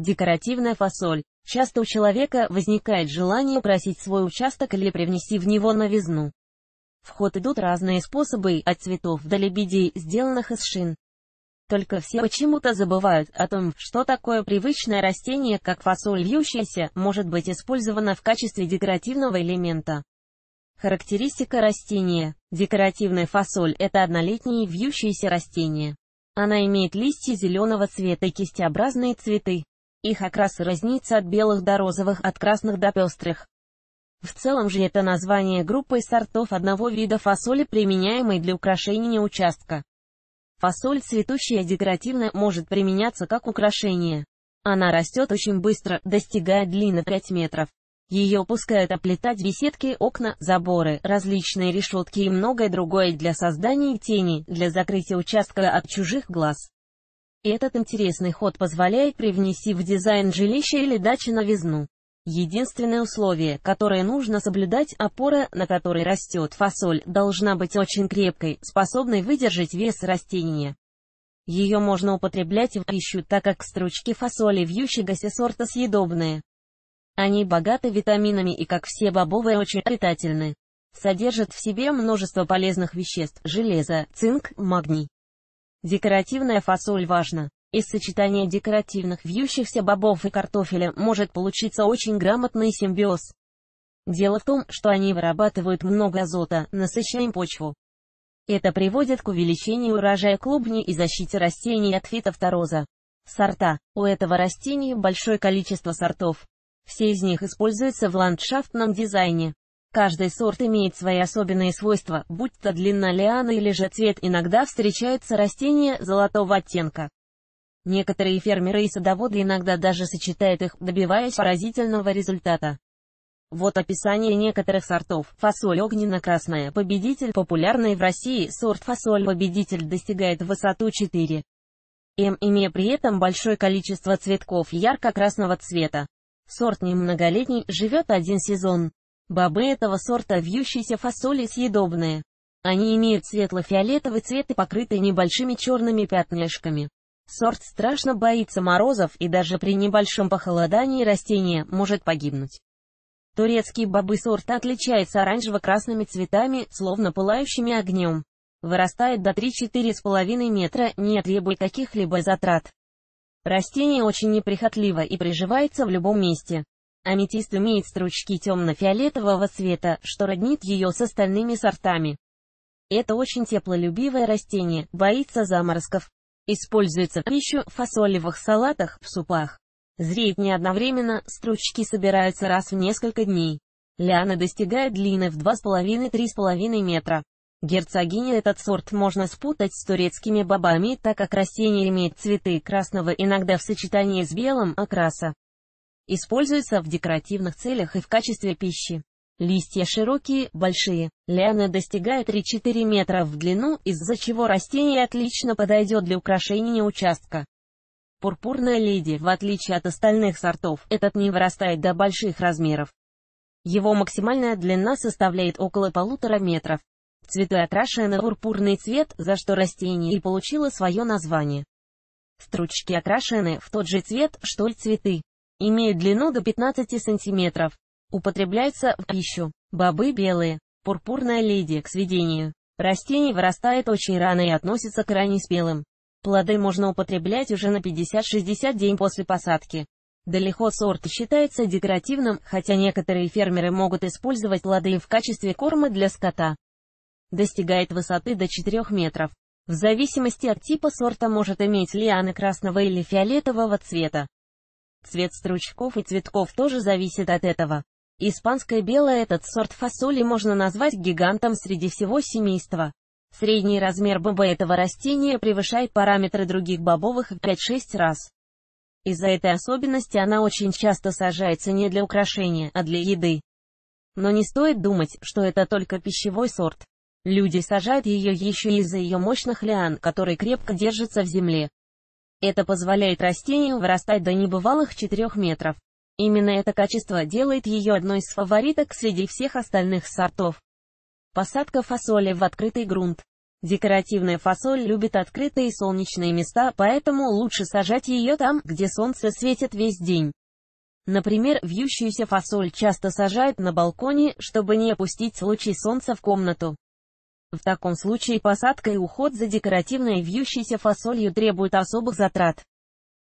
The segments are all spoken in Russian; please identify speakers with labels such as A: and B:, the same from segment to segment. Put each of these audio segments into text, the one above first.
A: Декоративная фасоль. Часто у человека возникает желание просить свой участок или привнести в него новизну. В ход идут разные способы, от цветов до лебедей, сделанных из шин. Только все почему-то забывают о том, что такое привычное растение, как фасоль вьющаяся, может быть использовано в качестве декоративного элемента. Характеристика растения. Декоративная фасоль – это однолетнее вьющееся растение. Она имеет листья зеленого цвета и кистеобразные цветы. Их окрасы разнится от белых до розовых, от красных до пестрых. В целом же это название группы из сортов одного вида фасоли, применяемой для украшения участка. Фасоль цветущая декоративная может применяться как украшение. Она растет очень быстро, достигая длины 5 метров. Ее пускают оплетать беседки, окна, заборы, различные решетки и многое другое для создания тени, для закрытия участка от чужих глаз. Этот интересный ход позволяет привнести в дизайн жилища или дачи новизну. Единственное условие, которое нужно соблюдать, опора, на которой растет фасоль, должна быть очень крепкой, способной выдержать вес растения. Ее можно употреблять в пищу, так как стручки фасоли вьющегося сорта съедобные. Они богаты витаминами и, как все бобовые, очень питательны. Содержат в себе множество полезных веществ – железо, цинк, магний. Декоративная фасоль важна. Из сочетания декоративных вьющихся бобов и картофеля может получиться очень грамотный симбиоз. Дело в том, что они вырабатывают много азота, насыщая почву. Это приводит к увеличению урожая клубни и защите растений от фитофтороза. Сорта. У этого растения большое количество сортов. Все из них используются в ландшафтном дизайне. Каждый сорт имеет свои особенные свойства, будь то длина лианы или же цвет. Иногда встречаются растения золотого оттенка. Некоторые фермеры и садоводы иногда даже сочетают их, добиваясь поразительного результата. Вот описание некоторых сортов. Фасоль огненно-красная. Победитель популярный в России сорт фасоль. Победитель достигает высоту 4 м, имея при этом большое количество цветков ярко-красного цвета. Сорт немноголетний, живет один сезон. Бобы этого сорта вьющиеся фасоли съедобные. Они имеют светло-фиолетовый цвет и покрыты небольшими черными пятнышками. Сорт страшно боится морозов и даже при небольшом похолодании растение может погибнуть. Турецкие бобы сорта отличаются оранжево-красными цветами, словно пылающими огнем. Вырастает до 3-4,5 метра, не требует каких-либо затрат. Растение очень неприхотливо и приживается в любом месте. Аметист имеет стручки темно-фиолетового цвета, что роднит ее с остальными сортами. Это очень теплолюбивое растение, боится заморозков. Используется в пищу, в фасолевых салатах, в супах. Зреет не одновременно, стручки собираются раз в несколько дней. Лианы достигает длины в 2,5-3,5 метра. Герцогиня этот сорт можно спутать с турецкими бобами, так как растение имеет цветы красного иногда в сочетании с белым окраса. Используется в декоративных целях и в качестве пищи. Листья широкие, большие, лианы достигают 3-4 метра в длину, из-за чего растение отлично подойдет для украшения участка. Пурпурная леди, в отличие от остальных сортов, этот не вырастает до больших размеров. Его максимальная длина составляет около полутора метров. Цветы окрашены в пурпурный цвет, за что растение и получило свое название. Стручки окрашены в тот же цвет, что и цветы. Имеет длину до 15 сантиметров. Употребляется в пищу. Бобы белые. Пурпурная леди к сведению. Растение вырастает очень рано и относится к ранней спелым. Плоды можно употреблять уже на 50-60 день после посадки. Далеко сорт считается декоративным, хотя некоторые фермеры могут использовать плоды в качестве корма для скота. Достигает высоты до 4 метров. В зависимости от типа сорта может иметь лианы красного или фиолетового цвета. Цвет стручков и цветков тоже зависит от этого. Испанское белое – этот сорт фасоли можно назвать гигантом среди всего семейства. Средний размер бобы этого растения превышает параметры других бобовых в 5-6 раз. Из-за этой особенности она очень часто сажается не для украшения, а для еды. Но не стоит думать, что это только пищевой сорт. Люди сажают ее еще из-за ее мощных лиан, которые крепко держатся в земле. Это позволяет растению вырастать до небывалых 4 метров. Именно это качество делает ее одной из фавориток среди всех остальных сортов. Посадка фасоли в открытый грунт. Декоративная фасоль любит открытые солнечные места, поэтому лучше сажать ее там, где солнце светит весь день. Например, вьющуюся фасоль часто сажают на балконе, чтобы не опустить лучи солнца в комнату. В таком случае посадка и уход за декоративной вьющейся фасолью требуют особых затрат.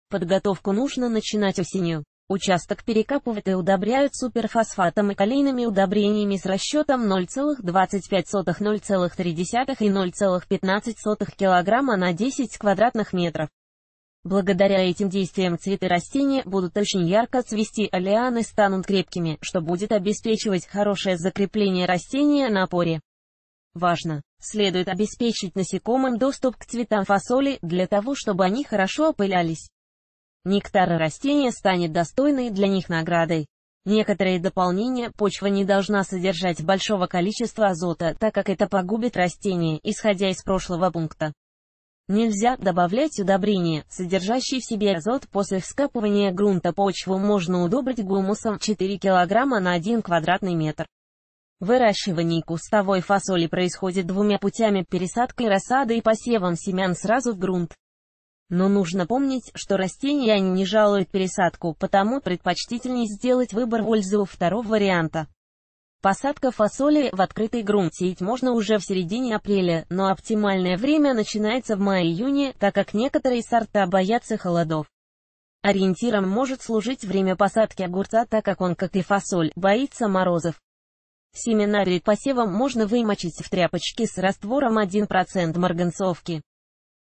A: Подготовку нужно начинать осенью. Участок перекапывают и удобряют суперфосфатом и калийными удобрениями с расчетом 0,25-0,3 и 0,15 кг на 10 квадратных метров. Благодаря этим действиям цветы растения будут очень ярко цвести, а лианы станут крепкими, что будет обеспечивать хорошее закрепление растения на опоре. Важно, следует обеспечить насекомым доступ к цветам фасоли для того, чтобы они хорошо опылялись. Нектар растения станет достойной для них наградой. Некоторые дополнения почва не должна содержать большого количества азота, так как это погубит растение, исходя из прошлого пункта. Нельзя добавлять удобрения, содержащие в себе азот. После вскапывания грунта почву можно удобрить гумусом 4 кг на 1 квадратный метр. Выращивание кустовой фасоли происходит двумя путями – пересадкой рассады и посевом семян сразу в грунт. Но нужно помнить, что растения не жалуют пересадку, потому предпочтительнее сделать выбор в пользу второго варианта. Посадка фасоли в открытый грунт сеять можно уже в середине апреля, но оптимальное время начинается в мае-июне, так как некоторые сорта боятся холодов. Ориентиром может служить время посадки огурца, так как он, как и фасоль, боится морозов. Семена перед посевом можно вымочить в тряпочке с раствором 1% марганцовки.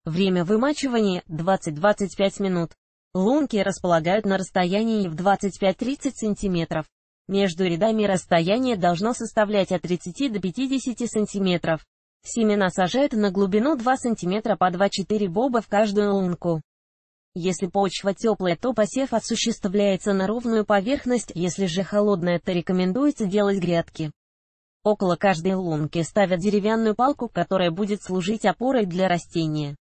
A: Время вымачивания – 20-25 минут. Лунки располагают на расстоянии в 25-30 см. Между рядами расстояние должно составлять от 30 до 50 см. Семена сажают на глубину 2 см по 2-4 боба в каждую лунку. Если почва теплая, то посев осуществляется на ровную поверхность, если же холодная, то рекомендуется делать грядки. Около каждой лунки ставят деревянную палку, которая будет служить опорой для растения.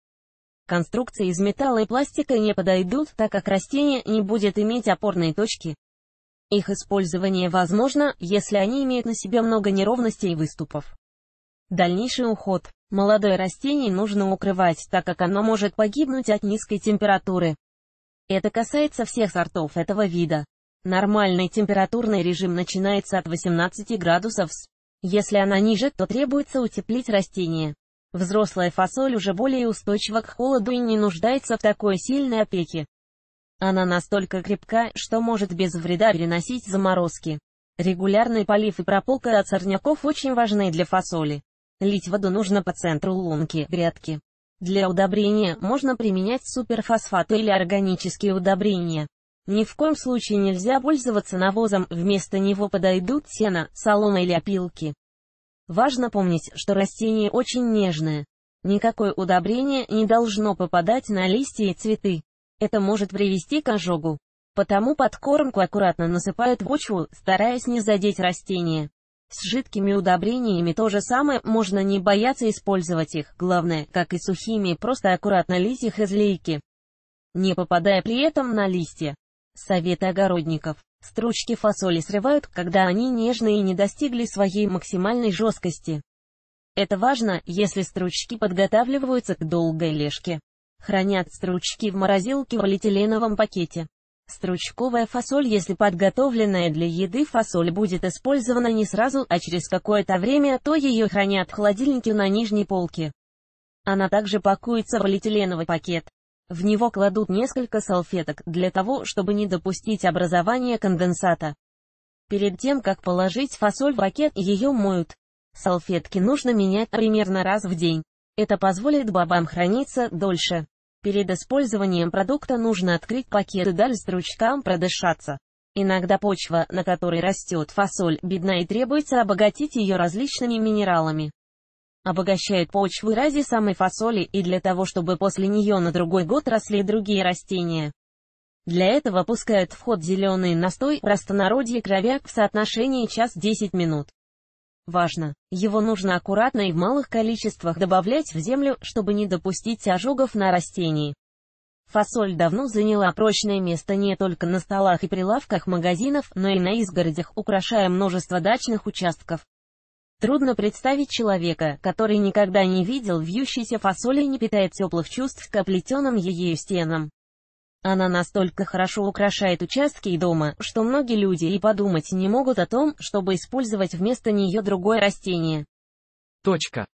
A: Конструкции из металла и пластика не подойдут, так как растение не будет иметь опорной точки. Их использование возможно, если они имеют на себе много неровностей и выступов. Дальнейший уход Молодое растение нужно укрывать, так как оно может погибнуть от низкой температуры. Это касается всех сортов этого вида. Нормальный температурный режим начинается от 18 градусов Если она ниже, то требуется утеплить растение. Взрослая фасоль уже более устойчива к холоду и не нуждается в такой сильной опеке. Она настолько крепка, что может без вреда переносить заморозки. Регулярный полив и прополка от сорняков очень важны для фасоли. Лить воду нужно по центру лунки грядки. Для удобрения можно применять суперфосфаты или органические удобрения. Ни в коем случае нельзя пользоваться навозом, вместо него подойдут сено, солома или опилки. Важно помнить, что растение очень нежное. Никакое удобрение не должно попадать на листья и цветы. Это может привести к ожогу. Потому подкормку аккуратно насыпают в почву, стараясь не задеть растение. С жидкими удобрениями то же самое, можно не бояться использовать их, главное, как и сухими, просто аккуратно лить их из лейки, не попадая при этом на листья. Советы огородников. Стручки фасоли срывают, когда они нежные и не достигли своей максимальной жесткости. Это важно, если стручки подготавливаются к долгой лежке. Хранят стручки в морозилке в полиэтиленовом пакете. Стручковая фасоль Если подготовленная для еды фасоль будет использована не сразу, а через какое-то время, то ее хранят в холодильнике на нижней полке. Она также пакуется в полиэтиленовый пакет. В него кладут несколько салфеток, для того, чтобы не допустить образования конденсата. Перед тем, как положить фасоль в пакет, ее моют. Салфетки нужно менять примерно раз в день. Это позволит бобам храниться дольше. Перед использованием продукта нужно открыть пакет и дать стручкам продышаться. Иногда почва, на которой растет фасоль, бедна и требуется обогатить ее различными минералами. Обогащают почву ради самой фасоли и для того, чтобы после нее на другой год росли другие растения. Для этого пускают в ход зеленый настой простонародье кровяк в соотношении час 10 минут. Важно, его нужно аккуратно и в малых количествах добавлять в землю, чтобы не допустить ожогов на растении. Фасоль давно заняла прочное место не только на столах и прилавках магазинов, но и на изгородях, украшая множество дачных участков. Трудно представить человека, который никогда не видел вьющейся фасоли и не питает теплых чувств к оплетенным ею стенам. Она настолько хорошо украшает участки и дома, что многие люди и подумать не могут о том, чтобы использовать вместо нее другое растение. Точка.